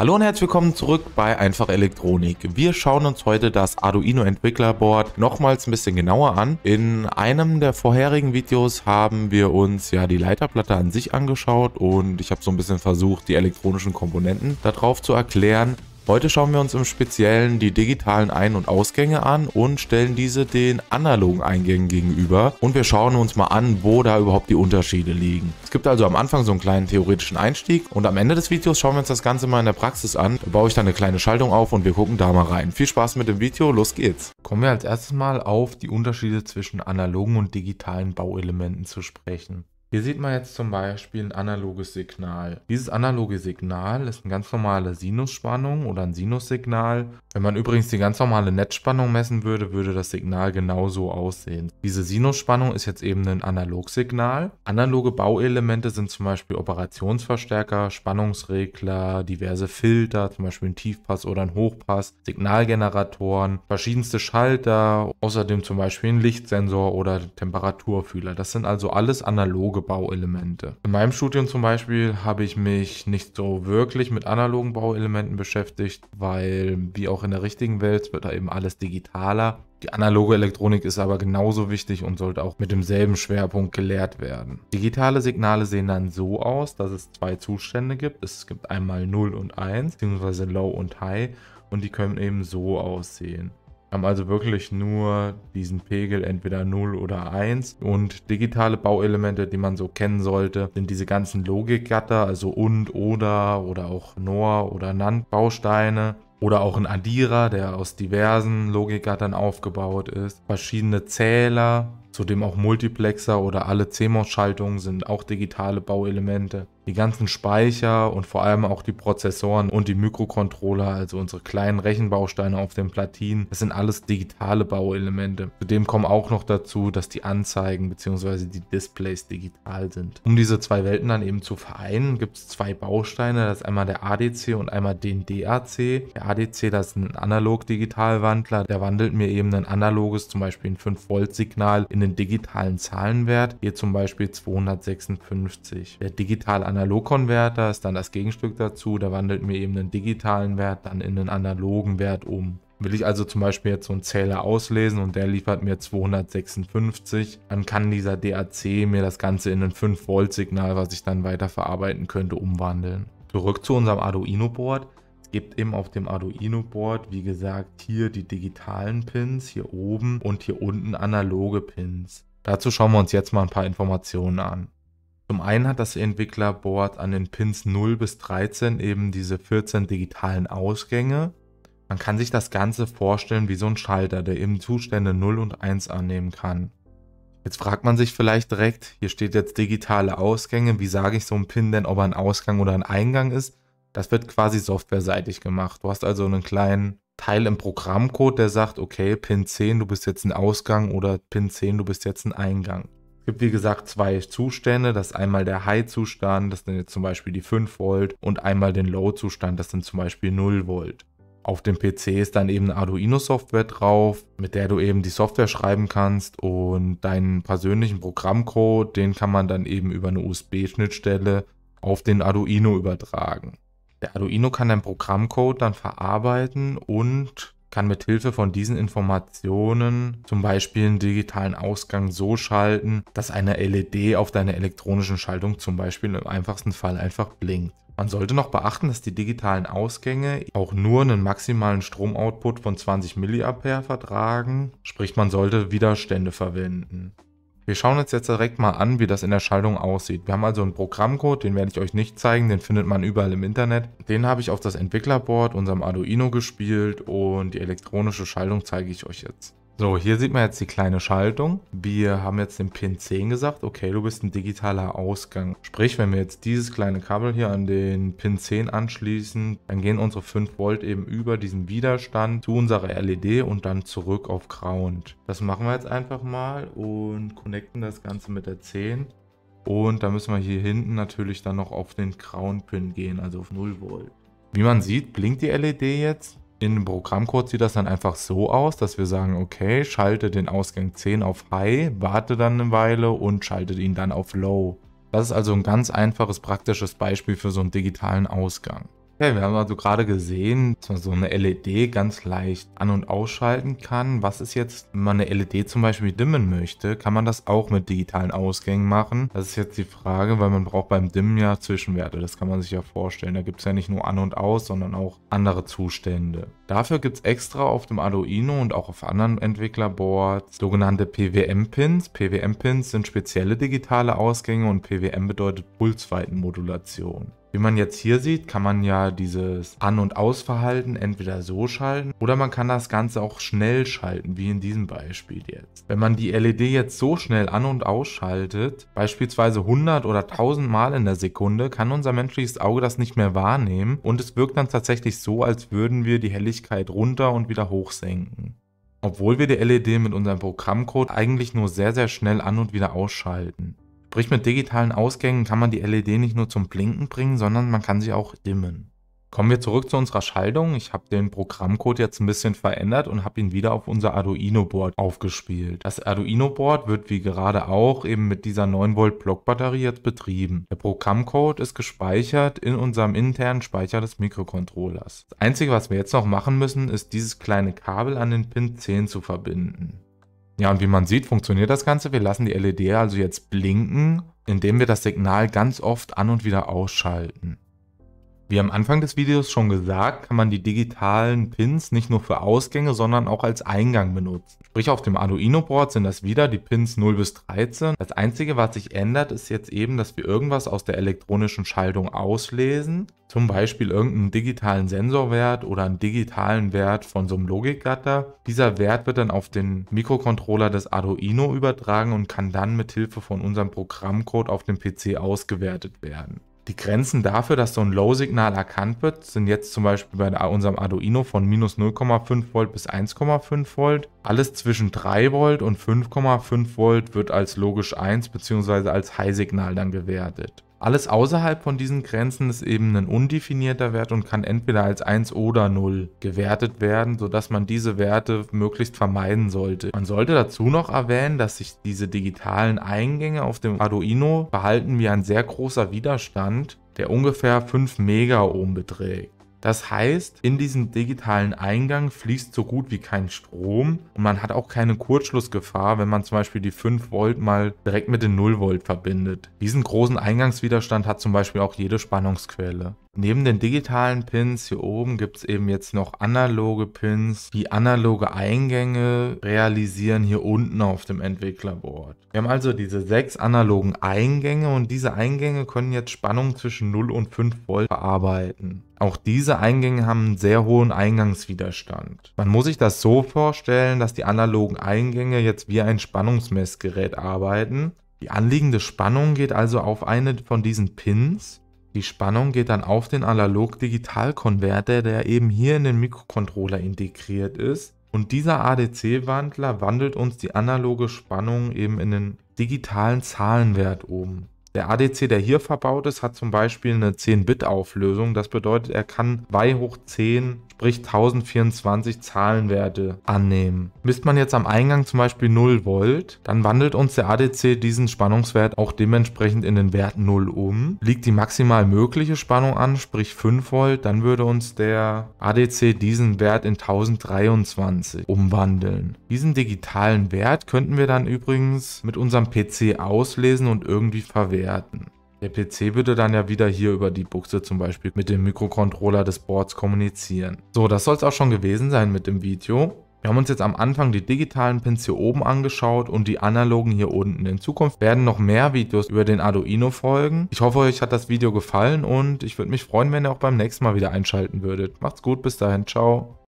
Hallo und herzlich willkommen zurück bei Einfach Elektronik. Wir schauen uns heute das Arduino Entwicklerboard nochmals ein bisschen genauer an. In einem der vorherigen Videos haben wir uns ja die Leiterplatte an sich angeschaut und ich habe so ein bisschen versucht, die elektronischen Komponenten darauf zu erklären. Heute schauen wir uns im Speziellen die digitalen Ein- und Ausgänge an und stellen diese den analogen Eingängen gegenüber und wir schauen uns mal an, wo da überhaupt die Unterschiede liegen. Es gibt also am Anfang so einen kleinen theoretischen Einstieg und am Ende des Videos schauen wir uns das Ganze mal in der Praxis an. Da baue ich dann eine kleine Schaltung auf und wir gucken da mal rein. Viel Spaß mit dem Video, los geht's! Kommen wir als erstes mal auf die Unterschiede zwischen analogen und digitalen Bauelementen zu sprechen. Hier sieht man jetzt zum Beispiel ein analoges Signal. Dieses analoge Signal ist eine ganz normale Sinusspannung oder ein Sinussignal. Wenn man übrigens die ganz normale Netzspannung messen würde, würde das Signal genauso aussehen. Diese Sinusspannung ist jetzt eben ein Analogsignal. Analoge Bauelemente sind zum Beispiel Operationsverstärker, Spannungsregler, diverse Filter, zum Beispiel ein Tiefpass oder ein Hochpass, Signalgeneratoren, verschiedenste Schalter, außerdem zum Beispiel ein Lichtsensor oder Temperaturfühler. Das sind also alles analoge Bauelemente. In meinem Studium zum Beispiel habe ich mich nicht so wirklich mit analogen Bauelementen beschäftigt, weil wie auch in der richtigen Welt wird da eben alles digitaler. Die analoge Elektronik ist aber genauso wichtig und sollte auch mit demselben Schwerpunkt gelehrt werden. Digitale Signale sehen dann so aus, dass es zwei Zustände gibt. Es gibt einmal 0 und 1, beziehungsweise Low und High und die können eben so aussehen haben also wirklich nur diesen Pegel entweder 0 oder 1 und digitale Bauelemente, die man so kennen sollte, sind diese ganzen Logikgatter, also und, oder oder auch NOR oder NAND Bausteine oder auch ein Addierer, der aus diversen Logikgattern aufgebaut ist, verschiedene Zähler, zudem auch Multiplexer oder alle CMOS-Schaltungen sind auch digitale Bauelemente die ganzen Speicher und vor allem auch die Prozessoren und die Mikrocontroller, also unsere kleinen Rechenbausteine auf den Platinen, das sind alles digitale Bauelemente. Zudem kommen auch noch dazu, dass die Anzeigen bzw. die Displays digital sind. Um diese zwei Welten dann eben zu vereinen, gibt es zwei Bausteine, das ist einmal der ADC und einmal den DAC. Der ADC, das ist ein Analog-Digital-Wandler, der wandelt mir eben ein analoges, zum Beispiel ein 5-Volt-Signal in den digitalen Zahlenwert, hier zum Beispiel 256. Der digitale Analogkonverter ist dann das Gegenstück dazu. Der wandelt mir eben einen digitalen Wert dann in einen analogen Wert um. Will ich also zum Beispiel jetzt so einen Zähler auslesen und der liefert mir 256, dann kann dieser DAC mir das Ganze in ein 5-Volt-Signal, was ich dann weiter verarbeiten könnte, umwandeln. Zurück zu unserem Arduino-Board. Es gibt eben auf dem Arduino-Board, wie gesagt, hier die digitalen Pins, hier oben und hier unten analoge Pins. Dazu schauen wir uns jetzt mal ein paar Informationen an. Zum einen hat das Entwicklerboard an den Pins 0 bis 13 eben diese 14 digitalen Ausgänge. Man kann sich das Ganze vorstellen wie so ein Schalter, der eben Zustände 0 und 1 annehmen kann. Jetzt fragt man sich vielleicht direkt, hier steht jetzt digitale Ausgänge, wie sage ich so einem Pin denn, ob er ein Ausgang oder ein Eingang ist? Das wird quasi softwareseitig gemacht. Du hast also einen kleinen Teil im Programmcode, der sagt, okay, Pin 10, du bist jetzt ein Ausgang oder Pin 10, du bist jetzt ein Eingang. Es gibt wie gesagt zwei Zustände. Das ist einmal der High-Zustand, das sind jetzt zum Beispiel die 5 Volt, und einmal den Low-Zustand, das sind zum Beispiel 0 Volt. Auf dem PC ist dann eben eine Arduino-Software drauf, mit der du eben die Software schreiben kannst und deinen persönlichen Programmcode, den kann man dann eben über eine USB-Schnittstelle auf den Arduino übertragen. Der Arduino kann deinen Programmcode dann verarbeiten und kann mit Hilfe von diesen Informationen zum Beispiel einen digitalen Ausgang so schalten, dass eine LED auf deiner elektronischen Schaltung zum Beispiel im einfachsten Fall einfach blinkt. Man sollte noch beachten, dass die digitalen Ausgänge auch nur einen maximalen Stromoutput von 20 mA vertragen, sprich man sollte Widerstände verwenden. Wir schauen uns jetzt direkt mal an, wie das in der Schaltung aussieht. Wir haben also einen Programmcode, den werde ich euch nicht zeigen, den findet man überall im Internet. Den habe ich auf das Entwicklerboard, unserem Arduino gespielt und die elektronische Schaltung zeige ich euch jetzt. So, hier sieht man jetzt die kleine Schaltung. Wir haben jetzt den Pin 10 gesagt. Okay, du bist ein digitaler Ausgang. Sprich, wenn wir jetzt dieses kleine Kabel hier an den Pin 10 anschließen, dann gehen unsere 5 Volt eben über diesen Widerstand zu unserer LED und dann zurück auf Ground. Das machen wir jetzt einfach mal und connecten das Ganze mit der 10. Und da müssen wir hier hinten natürlich dann noch auf den Ground Pin gehen, also auf 0 Volt. Wie man sieht, blinkt die LED jetzt in dem Programmcode sieht das dann einfach so aus, dass wir sagen, okay, schalte den Ausgang 10 auf High, warte dann eine Weile und schalte ihn dann auf Low. Das ist also ein ganz einfaches praktisches Beispiel für so einen digitalen Ausgang. Okay, wir haben also gerade gesehen, dass man so eine LED ganz leicht an- und ausschalten kann. Was ist jetzt, wenn man eine LED zum Beispiel dimmen möchte? Kann man das auch mit digitalen Ausgängen machen? Das ist jetzt die Frage, weil man braucht beim Dimmen ja Zwischenwerte. Das kann man sich ja vorstellen. Da gibt es ja nicht nur an und aus, sondern auch andere Zustände. Dafür gibt es extra auf dem Arduino und auch auf anderen Entwicklerboards sogenannte PWM-Pins. PWM-Pins sind spezielle digitale Ausgänge und PWM bedeutet Pulsweitenmodulation. Wie man jetzt hier sieht, kann man ja dieses An- und Ausverhalten entweder so schalten oder man kann das Ganze auch schnell schalten, wie in diesem Beispiel jetzt. Wenn man die LED jetzt so schnell an- und ausschaltet, beispielsweise 100 oder 1000 Mal in der Sekunde, kann unser menschliches Auge das nicht mehr wahrnehmen und es wirkt dann tatsächlich so, als würden wir die Helligkeit runter und wieder hoch senken. Obwohl wir die LED mit unserem Programmcode eigentlich nur sehr, sehr schnell an und wieder ausschalten. Sprich, mit digitalen Ausgängen kann man die LED nicht nur zum Blinken bringen, sondern man kann sie auch dimmen. Kommen wir zurück zu unserer Schaltung. Ich habe den Programmcode jetzt ein bisschen verändert und habe ihn wieder auf unser Arduino-Board aufgespielt. Das Arduino-Board wird wie gerade auch eben mit dieser 9V Blockbatterie jetzt betrieben. Der Programmcode ist gespeichert in unserem internen Speicher des Mikrocontrollers. Das Einzige, was wir jetzt noch machen müssen, ist dieses kleine Kabel an den Pin 10 zu verbinden. Ja, und wie man sieht, funktioniert das Ganze. Wir lassen die LED also jetzt blinken, indem wir das Signal ganz oft an und wieder ausschalten. Wie am Anfang des Videos schon gesagt, kann man die digitalen Pins nicht nur für Ausgänge, sondern auch als Eingang benutzen. Sprich auf dem Arduino Board sind das wieder die Pins 0 bis 13. Das einzige, was sich ändert, ist jetzt eben, dass wir irgendwas aus der elektronischen Schaltung auslesen. Zum Beispiel irgendeinen digitalen Sensorwert oder einen digitalen Wert von so einem Logikgatter. Dieser Wert wird dann auf den Mikrocontroller des Arduino übertragen und kann dann mit Hilfe von unserem Programmcode auf dem PC ausgewertet werden. Die Grenzen dafür, dass so ein Low-Signal erkannt wird, sind jetzt zum Beispiel bei unserem Arduino von minus 0,5 Volt bis 1,5 Volt. Alles zwischen 3 Volt und 5,5 Volt wird als logisch 1 bzw. als High-Signal dann gewertet. Alles außerhalb von diesen Grenzen ist eben ein undefinierter Wert und kann entweder als 1 oder 0 gewertet werden, sodass man diese Werte möglichst vermeiden sollte. Man sollte dazu noch erwähnen, dass sich diese digitalen Eingänge auf dem Arduino verhalten wie ein sehr großer Widerstand, der ungefähr 5 Megaohm beträgt. Das heißt, in diesen digitalen Eingang fließt so gut wie kein Strom und man hat auch keine Kurzschlussgefahr, wenn man zum Beispiel die 5 Volt mal direkt mit den 0 Volt verbindet. Diesen großen Eingangswiderstand hat zum Beispiel auch jede Spannungsquelle. Neben den digitalen Pins hier oben gibt es eben jetzt noch analoge Pins, die analoge Eingänge realisieren hier unten auf dem Entwicklerboard. Wir haben also diese sechs analogen Eingänge und diese Eingänge können jetzt Spannung zwischen 0 und 5 Volt verarbeiten. Auch diese Eingänge haben einen sehr hohen Eingangswiderstand. Man muss sich das so vorstellen, dass die analogen Eingänge jetzt wie ein Spannungsmessgerät arbeiten. Die anliegende Spannung geht also auf eine von diesen Pins die Spannung geht dann auf den Analog-Digital-Konverter, der eben hier in den Mikrocontroller integriert ist. Und dieser ADC-Wandler wandelt uns die analoge Spannung eben in den digitalen Zahlenwert um. Der ADC, der hier verbaut ist, hat zum Beispiel eine 10-Bit-Auflösung. Das bedeutet, er kann y hoch 10 sprich 1024 Zahlenwerte annehmen. Misst man jetzt am Eingang zum Beispiel 0 Volt, dann wandelt uns der ADC diesen Spannungswert auch dementsprechend in den Wert 0 um. Liegt die maximal mögliche Spannung an, sprich 5 Volt, dann würde uns der ADC diesen Wert in 1023 umwandeln. Diesen digitalen Wert könnten wir dann übrigens mit unserem PC auslesen und irgendwie verwerten. Der PC würde dann ja wieder hier über die Buchse zum Beispiel mit dem Mikrocontroller des Boards kommunizieren. So, das soll es auch schon gewesen sein mit dem Video. Wir haben uns jetzt am Anfang die digitalen Pins hier oben angeschaut und die analogen hier unten. In Zukunft werden noch mehr Videos über den Arduino folgen. Ich hoffe, euch hat das Video gefallen und ich würde mich freuen, wenn ihr auch beim nächsten Mal wieder einschalten würdet. Macht's gut, bis dahin, ciao.